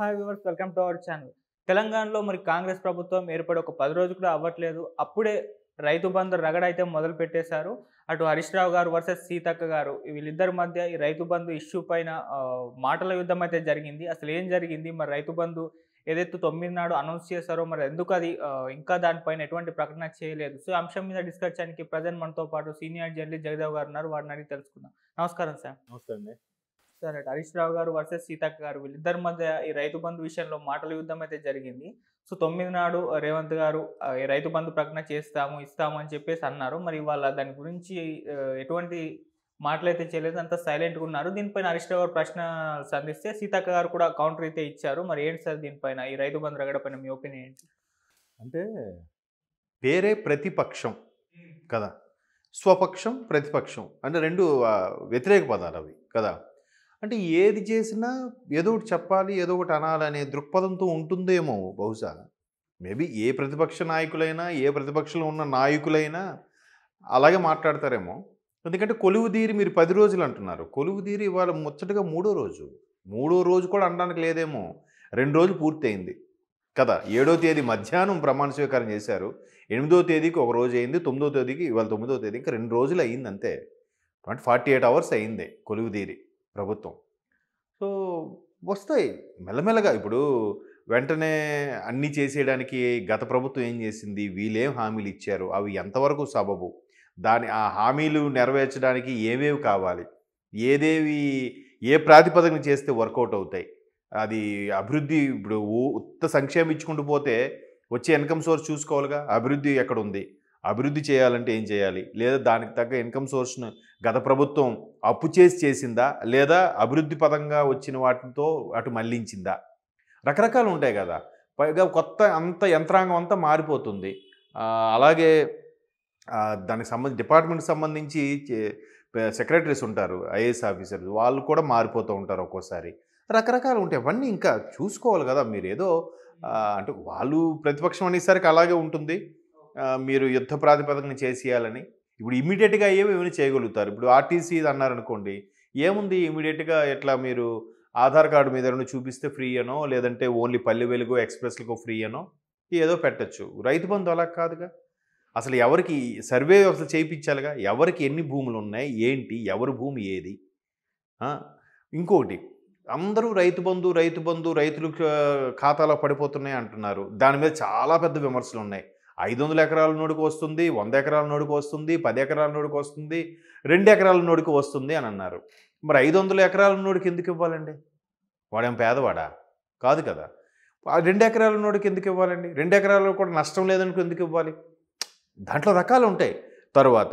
hi viewers welcome to our channel తెలంగాణలో మరి కాంగ్రెస్ ప్రభుత్వం ఏర్పడి ఒక పది రోజు కూడా అవ్వట్లేదు అప్పుడే రైతు బంధు రగడ అయితే మొదలు పెట్టేశారు అటు హరీష్ రావు గారు వర్సెస్ సీతక్క గారు వీళ్ళిద్దరి మధ్య ఈ రైతు బంధు ఇష్యూ పైన మాటల యుద్ధం అయితే జరిగింది అసలు ఏం జరిగింది మరి రైతు బంధు ఏదైతే తొమ్మిది నాడు అనౌన్స్ చేశారో మరి ఎందుకు అది ఇంకా దానిపైన ఎటువంటి ప్రకటన చేయలేదు సో అంశం మీద డిస్కస్ చేయడానికి ప్రజెంట్ మనతో పాటు సీనియర్ జర్నలిస్ట్ జగదేవ్ గారు ఉన్నారు వారిని అడిగి తెలుసుకుందాం నమస్కారం సార్ నమస్తే సరే హరీష్ రావు గారు వర్సెస్ సీతక్క గారు వీళ్ళిద్దరి మధ్య ఈ రైతు బంధు విషయంలో మాటల యుద్ధం అయితే జరిగింది సో తొమ్మిది నాడు రేవంత్ గారు రైతు బంధు ప్రకటన చేస్తాము ఇస్తాము అని చెప్పేసి అన్నారు మరి వాళ్ళ దాని గురించి ఎటువంటి మాటలు అయితే చేయలేదు అంత సైలెంట్గా ఉన్నారు దీనిపైన హరీష్ రావు గారు ప్రశ్న సంధిస్తే సీతక్క గారు కూడా కౌంటర్ అయితే ఇచ్చారు మరి ఏంటి సార్ దీనిపైన ఈ రైతు బంధు రగడపైన మీ ఒపీనియన్ ఏంటి అంటే వేరే ప్రతిపక్షం కదా స్వపక్షం ప్రతిపక్షం అంటే రెండు వ్యతిరేక పదాలు అవి కదా అంటే ఏది చేసినా ఏదో ఒకటి చెప్పాలి ఏదో ఒకటి అనాలనే దృక్పథంతో ఉంటుందేమో బహుశా మేబీ ఏ ప్రతిపక్ష నాయకులైనా ఏ ప్రతిపక్షంలో ఉన్న నాయకులైనా అలాగే మాట్లాడతారేమో ఎందుకంటే కొలువు తీరి మీరు పది రోజులు అంటున్నారు కొలువు తీరి ఇవాళ ముచ్చటగా మూడో రోజు మూడో రోజు కూడా అనడానికి లేదేమో రెండు రోజులు పూర్తయింది కదా ఏడో తేదీ మధ్యాహ్నం ప్రమాణ స్వీకారం చేశారు ఎనిమిదో తేదీకి ఒక రోజు అయింది తొమ్మిదో తేదీకి ఇవాళ తొమ్మిదో తేదీ ఇంకా రెండు రోజులు అయింది అంతే అంటే ఫార్టీ ఎయిట్ అవర్స్ కొలువు కొలువుదీరి ప్రభుత్వం సో వస్తాయి మెల్లమెల్లగా ఇప్పుడు వెంటనే అన్నీ చేసేయడానికి గత ప్రభుత్వం ఏం చేసింది వీళ్ళేం హామీలు ఇచ్చారు అవి ఎంతవరకు సబబు దాని ఆ హామీలు నెరవేర్చడానికి ఏవేవి కావాలి ఏదేవి ఏ ప్రాతిపదికన చేస్తే వర్కౌట్ అవుతాయి అది అభివృద్ధి ఇప్పుడు ఉత్త సంక్షేమం ఇచ్చుకుంటూ పోతే వచ్చే ఇన్కమ్ సోర్స్ చూసుకోవాలిగా అభివృద్ధి ఎక్కడ ఉంది అభివృద్ధి చేయాలంటే ఏం చేయాలి లేదా దానికి తగ్గ ఇన్కమ్ సోర్స్ను గత ప్రభుత్వం అప్పు చేసి చేసిందా లేదా అభివృద్ధి పదంగా వచ్చిన వాటితో అటు మళ్లించిందా రకరకాలు ఉంటాయి కదా పైగా కొత్త అంత యంత్రాంగం అంతా మారిపోతుంది అలాగే దానికి సంబంధించి డిపార్ట్మెంట్కి సంబంధించి సెక్రటరీస్ ఉంటారు ఐఏఎస్ ఆఫీసర్స్ వాళ్ళు కూడా మారిపోతూ ఉంటారు ఒక్కోసారి రకరకాలు ఉంటాయి అవన్నీ ఇంకా చూసుకోవాలి కదా మీరు ఏదో అంటే వాళ్ళు ప్రతిపక్షం అనేసరికి అలాగే ఉంటుంది మీరు యుద్ధ ప్రాతిపదికన చేసేయాలని ఇప్పుడు ఇమీడియట్గా అయ్యేవి ఏమైనా చేయగలుగుతారు ఇప్పుడు ఆర్టీసీ అన్నారనుకోండి ఏముంది ఇమీడియట్గా ఎట్లా మీరు ఆధార్ కార్డు మీద ఏమైనా చూపిస్తే ఫ్రీ అనో లేదంటే ఓన్లీ పల్లె వెలుగు ఎక్స్ప్రెస్లకు ఫ్రీ అనో ఏదో పెట్టచ్చు రైతు బంధు అలా కాదుగా అసలు ఎవరికి సర్వే అసలు చేయించాలిగా ఎవరికి ఎన్ని భూములు ఉన్నాయి ఏంటి ఎవరి భూమి ఏది ఇంకోటి అందరూ రైతు బంధు రైతు బంధు రైతులు ఖాతాలో పడిపోతున్నాయి అంటున్నారు దాని మీద చాలా పెద్ద విమర్శలు ఉన్నాయి ఐదు వందల ఎకరాల నోడుకు వస్తుంది వంద ఎకరాల నోడుకు వస్తుంది పది ఎకరాల నోడుకు వస్తుంది రెండు ఎకరాల నోడుకు వస్తుంది అని అన్నారు మరి ఐదు వందల ఎకరాల నోడుకి ఎందుకు ఇవ్వాలండి వాడేం పేదవాడా కాదు కదా రెండు ఎకరాల నోడుకి ఎందుకు ఇవ్వాలండి రెండు ఎకరాలు కూడా నష్టం లేదనుకు ఎందుకు ఇవ్వాలి దాంట్లో రకాలు ఉంటాయి తర్వాత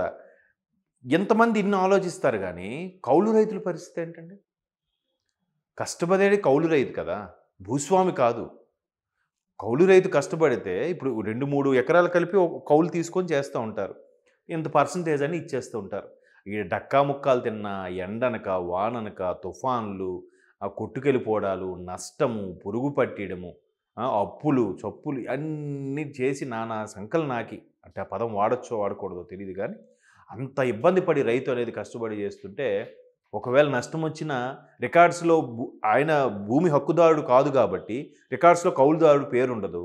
ఎంతమంది ఇన్ని ఆలోచిస్తారు కానీ కౌలు రైతుల పరిస్థితి ఏంటండి కష్టపడేది కౌలు రైతు కదా భూస్వామి కాదు కౌలు రైతు కష్టపడితే ఇప్పుడు రెండు మూడు ఎకరాలు కలిపి ఒక కౌలు తీసుకొని చేస్తూ ఉంటారు ఇంత పర్సంటేజ్ అని ఇచ్చేస్తూ ఉంటారు ఈ డక్కా ముక్కాలు తిన్న ఎండనక వాననక తుఫాన్లు ఆ కొట్టుకెళ్ళిపోవడాలు నష్టము పురుగు పట్టియడము అప్పులు చప్పులు అన్నీ చేసి నానా సంకలు నాకి అంటే ఆ పదం వాడచ్చో వాడకూడదో తెలియదు కానీ అంత ఇబ్బంది పడి రైతు అనేది కష్టపడి చేస్తుంటే ఒకవేళ నష్టం వచ్చినా రికార్డ్స్లో ఆయన భూమి హక్కుదారుడు కాదు కాబట్టి రికార్డ్స్లో కౌలుదారుడు పేరు ఉండదు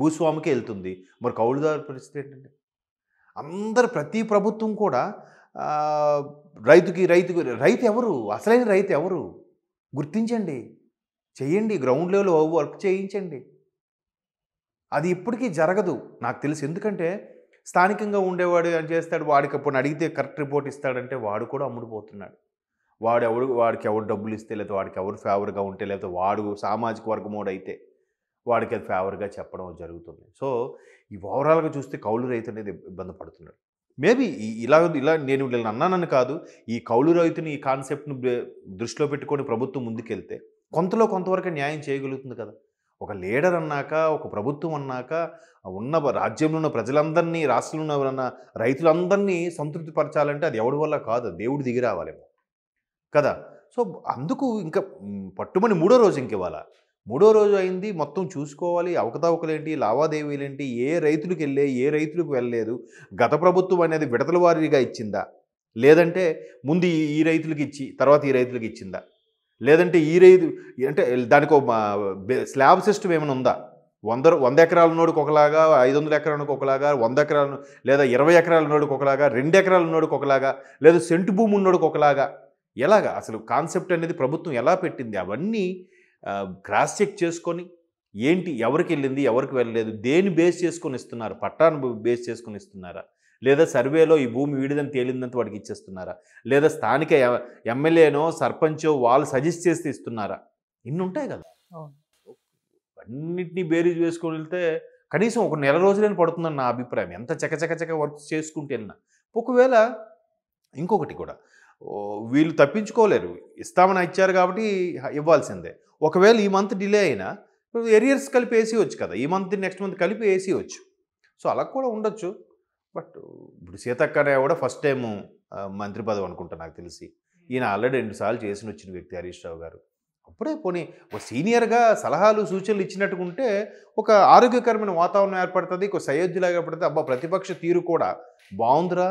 భూస్వామికి వెళ్తుంది మరి కౌలుదారు పరిస్థితి ఏంటంటే అందరు ప్రతి ప్రభుత్వం కూడా రైతుకి రైతుకి రైతు ఎవరు అసలైన రైతు ఎవరు గుర్తించండి చేయండి గ్రౌండ్ లెవెల్ వర్క్ చేయించండి అది ఇప్పటికీ జరగదు నాకు తెలుసు ఎందుకంటే స్థానికంగా ఉండేవాడు చేస్తాడు వాడికి అప్పుడు అడిగితే కరెక్ట్ రిపోర్ట్ ఇస్తాడంటే వాడు కూడా అమ్ముడుపోతున్నాడు వాడు ఎవరు వాడికి ఎవరు డబ్బులు ఇస్తే లేకపోతే వాడికి ఎవరు ఫేవర్గా ఉంటే లేకపోతే వాడు సామాజిక అయితే వాడికి అది ఫేవర్గా చెప్పడం జరుగుతుంది సో ఈ ఓవరాల్గా చూస్తే కౌలు రైతు అనేది ఇబ్బంది పడుతున్నాడు మేబీ ఇలా ఇలా నేను వీళ్ళని అన్నానని కాదు ఈ కౌలు రైతుని ఈ కాన్సెప్ట్ను దృష్టిలో పెట్టుకొని ప్రభుత్వం ముందుకెళ్తే కొంతలో కొంతవరకు న్యాయం చేయగలుగుతుంది కదా ఒక లీడర్ అన్నాక ఒక ప్రభుత్వం అన్నాక ఉన్న రాజ్యంలో ఉన్న ప్రజలందరినీ రాష్ట్రంలో ఉన్న రైతులందరినీ సంతృప్తిపరచాలంటే అది ఎవడి వల్ల కాదు దేవుడు దిగి రావాలేమో కదా సో అందుకు ఇంకా పట్టుమని మూడో రోజు ఇంక ఇవాళ మూడో రోజు అయింది మొత్తం చూసుకోవాలి అవకతవకలేంటి లావాదేవీలేంటి ఏ రైతులకు వెళ్ళే ఏ రైతులకు వెళ్ళలేదు గత ప్రభుత్వం అనేది విడతల వారీగా ఇచ్చిందా లేదంటే ముందు ఈ రైతులకు ఇచ్చి తర్వాత ఈ రైతులకు ఇచ్చిందా లేదంటే ఈ రైతు అంటే దానికి స్లాబ్ సిస్టమ్ ఏమైనా ఉందా వంద వంద ఎకరాల నోడుకు ఒకలాగా ఐదు వందల ఎకరాల ఒకలాగా వంద ఎకరాలను లేదా ఇరవై ఎకరాల నోడుకు ఒకలాగా రెండు ఎకరాల నోడుకు ఒకలాగా లేదా సెంటు భూమి ఉన్నోడికి ఒకలాగా ఎలాగా అసలు కాన్సెప్ట్ అనేది ప్రభుత్వం ఎలా పెట్టింది అవన్నీ క్రాస్ చెక్ చేసుకొని ఏంటి ఎవరికి వెళ్ళింది ఎవరికి వెళ్ళలేదు దేని బేస్ చేసుకొని ఇస్తున్నారు పట్టాను బేస్ చేసుకొని ఇస్తున్నారా లేదా సర్వేలో ఈ భూమి వీడిదని తేలిందంత వాడికి ఇచ్చేస్తున్నారా లేదా స్థానిక ఎమ్మెల్యేనో సర్పంచో వాళ్ళు సజెస్ట్ చేస్తే ఇస్తున్నారా ఇన్ని ఉంటాయి కదా అన్నింటినీ బేరీజ్ వేసుకొని వెళ్తే కనీసం ఒక నెల రోజులైనా పడుతుందని నా అభిప్రాయం ఎంత చకచకచక వర్క్ చేసుకుంటే వెళ్ళినా ఒకవేళ ఇంకొకటి కూడా వీళ్ళు తప్పించుకోలేరు ఇస్తామని ఇచ్చారు కాబట్టి ఇవ్వాల్సిందే ఒకవేళ ఈ మంత్ డిలే అయినా ఎరియర్స్ కలిపి వేసేయచ్చు కదా ఈ మంత్ నెక్స్ట్ మంత్ కలిపి వేసేయచ్చు సో అలా కూడా ఉండొచ్చు బట్ ఇప్పుడు సీతక్కనే కూడా ఫస్ట్ టైం మంత్రి పదవి అనుకుంటా నాకు తెలిసి ఈయన ఆల్రెడీ రెండుసార్లు చేసిన వచ్చిన వ్యక్తి హరీష్ రావు గారు అప్పుడే పోనీ ఒక సీనియర్గా సలహాలు సూచనలు ఇచ్చినట్టుకుంటే ఒక ఆరోగ్యకరమైన వాతావరణం ఏర్పడుతుంది ఒక సయోధ్యలాగా ఏర్పడుతుంది అబ్బా ప్రతిపక్ష తీరు కూడా బాగుందిరా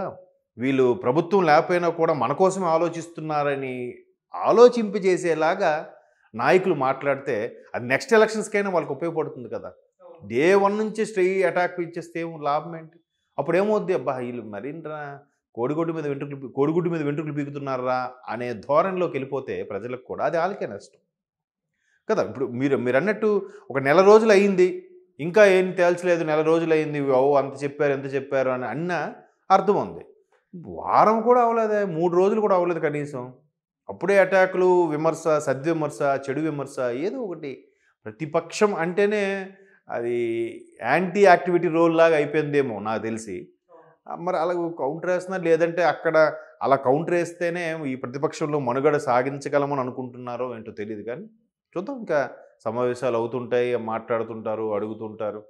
వీళ్ళు ప్రభుత్వం లేకపోయినా కూడా మన కోసమే ఆలోచిస్తున్నారని ఆలోచింపజేసేలాగా నాయకులు మాట్లాడితే అది నెక్స్ట్ ఎలక్షన్స్కైనా వాళ్ళకి ఉపయోగపడుతుంది కదా డే వన్ నుంచి స్ట్రై అటాక్ ఇచ్చేస్తే ఏం లాభం ఏంటి అప్పుడు ఏమవుద్ది అబ్బా వీళ్ళు మరిన్రా కోడిగుడ్డు మీద వెంట్రుకలు కోడిగుడ్డు మీద వెంట్రుకలు పీకుతున్నారా అనే ధోరణిలోకి వెళ్ళిపోతే ప్రజలకు కూడా అది వాళ్ళకే నష్టం కదా ఇప్పుడు మీరు మీరు అన్నట్టు ఒక నెల రోజులు అయింది ఇంకా ఏం తేల్చలేదు నెల రోజులు అయింది ఓ అంత చెప్పారు ఎంత చెప్పారు అని అన్న అర్థం ఉంది వారం కూడా అవ్వలేదే మూడు రోజులు కూడా అవ్వలేదు కనీసం అప్పుడే అటాకులు విమర్శ సద్విమర్శ చెడు విమర్శ ఏదో ఒకటి ప్రతిపక్షం అంటేనే అది యాంటీ యాక్టివిటీ రోల్ లాగా అయిపోయిందేమో నాకు తెలిసి మరి అలా కౌంటర్ వేస్తున్నారు లేదంటే అక్కడ అలా కౌంటర్ వేస్తేనే ఈ ప్రతిపక్షంలో మనుగడ సాగించగలమని అనుకుంటున్నారో ఏంటో తెలియదు కానీ చూద్దాం ఇంకా సమావేశాలు అవుతుంటాయి మాట్లాడుతుంటారు అడుగుతుంటారు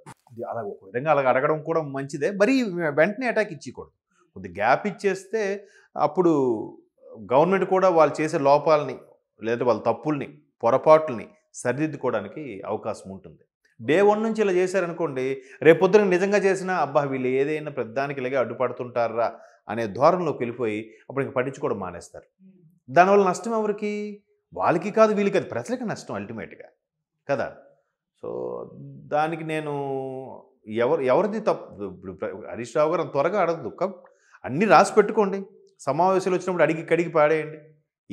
అలా ఒక విధంగా అలా అడగడం కూడా మంచిదే మరీ వెంటనే అటాక్ కూడా కొద్ది గ్యాప్ ఇచ్చేస్తే అప్పుడు గవర్నమెంట్ కూడా వాళ్ళు చేసే లోపాలని లేదా వాళ్ళ తప్పుల్ని పొరపాట్లని సరిదిద్దుకోవడానికి అవకాశం ఉంటుంది డే వన్ నుంచి ఇలా చేశారనుకోండి రేపొద్దున నిజంగా చేసినా అబ్బా వీళ్ళు ఏదైనా పెద్దానికి ఇలాగే అడ్డుపడుతుంటారా అనే ధోరణిలోకి వెళ్ళిపోయి అప్పుడు ఇంక పట్టించుకోవడం మానేస్తారు దానివల్ల నష్టం ఎవరికి వాళ్ళకి కాదు వీళ్ళకి అది ప్రజలకి నష్టం అల్టిమేట్గా కదా సో దానికి నేను ఎవరు ఎవరిది తప్పు ఇప్పుడు హరీష్ రావు గారు త్వరగా అడగదు అన్నీ రాసి పెట్టుకోండి సమావేశాలు వచ్చినప్పుడు అడిగి కడిగి పాడేయండి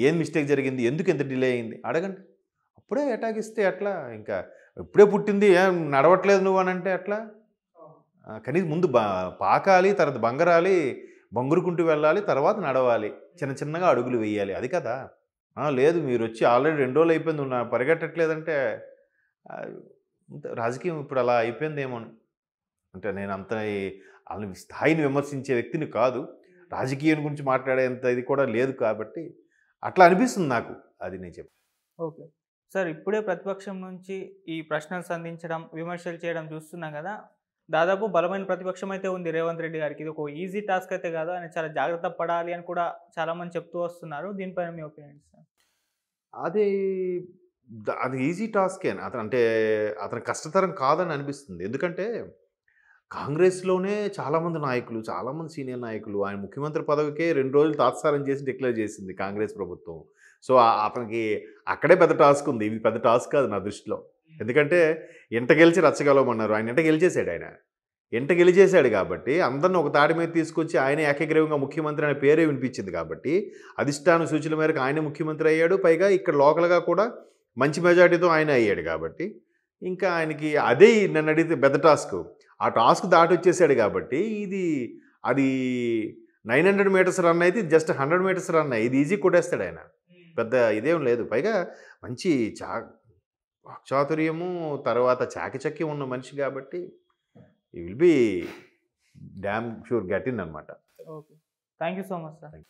ఏం మిస్టేక్ జరిగింది ఎందుకు ఎంత డిలే అయింది అడగండి అప్పుడే అటాక్ ఇస్తే అట్లా ఇంకా ఇప్పుడే పుట్టింది ఏం నడవట్లేదు నువ్వు అని అంటే అట్లా కనీసం ముందు పాకాలి తర్వాత బంగరాలి బంగురుకుంటూ వెళ్ళాలి తర్వాత నడవాలి చిన్న చిన్నగా అడుగులు వేయాలి అది కదా లేదు మీరు వచ్చి ఆల్రెడీ రెండు రోజులు అయిపోయింది నా పరిగెట్టట్లేదంటే రాజకీయం ఇప్పుడు అలా అయిపోయిందేమో అంటే నేను అంత వాళ్ళని స్థాయిని విమర్శించే వ్యక్తిని కాదు రాజకీయం గురించి మాట్లాడేంత ఇది కూడా లేదు కాబట్టి అట్లా అనిపిస్తుంది నాకు అది నేను చెప్పి ఓకే సార్ ఇప్పుడే ప్రతిపక్షం నుంచి ఈ ప్రశ్నలు సంధించడం విమర్శలు చేయడం చూస్తున్నాం కదా దాదాపు బలమైన ప్రతిపక్షం అయితే ఉంది రేవంత్ రెడ్డి గారికి ఇది ఒక ఈజీ టాస్క్ అయితే కాదు ఆయన చాలా జాగ్రత్త పడాలి అని కూడా చాలామంది చెప్తూ వస్తున్నారు దీనిపైన మీ ఒపీనియన్ సార్ అది అది ఈజీ టాస్కే అతను అంటే అతను కష్టతరం కాదని అనిపిస్తుంది ఎందుకంటే కాంగ్రెస్లోనే చాలామంది నాయకులు చాలామంది సీనియర్ నాయకులు ఆయన ముఖ్యమంత్రి పదవికే రెండు రోజులు తాత్సారం చేసి డిక్లేర్ చేసింది కాంగ్రెస్ ప్రభుత్వం సో అతనికి అక్కడే పెద్ద టాస్క్ ఉంది ఇది పెద్ద టాస్క్ కాదు నా దృష్టిలో ఎందుకంటే ఇంట గెలిచి రచ్చగలవమన్నారు ఆయన ఇంట గెలిచేశాడు ఆయన ఇంట గెలిచేశాడు కాబట్టి అందరిని ఒక తాడి మీద తీసుకొచ్చి ఆయన ఏకగ్రీవంగా ముఖ్యమంత్రి అనే పేరే వినిపించింది కాబట్టి అధిష్టాన సూచనల మేరకు ఆయన ముఖ్యమంత్రి అయ్యాడు పైగా ఇక్కడ లోకల్గా కూడా మంచి మెజార్టీతో ఆయన అయ్యాడు కాబట్టి ఇంకా ఆయనకి అదే నన్ను అడిగితే పెద్ద టాస్క్ ఆ టాస్క్ దాటి వచ్చేసాడు కాబట్టి ఇది అది నైన్ హండ్రెడ్ మీటర్స్ రన్ అయితే జస్ట్ హండ్రెడ్ మీటర్స్ రన్ ఇది ఈజీ కొట్టేస్తాడు ఆయన పెద్ద ఇదేం లేదు పైగా మంచి చా వాక్చాతుర్యము తర్వాత చాకచక్యం ఉన్న మనిషి కాబట్టి ఈ will be damn sure get in అనమాట thank you so much sir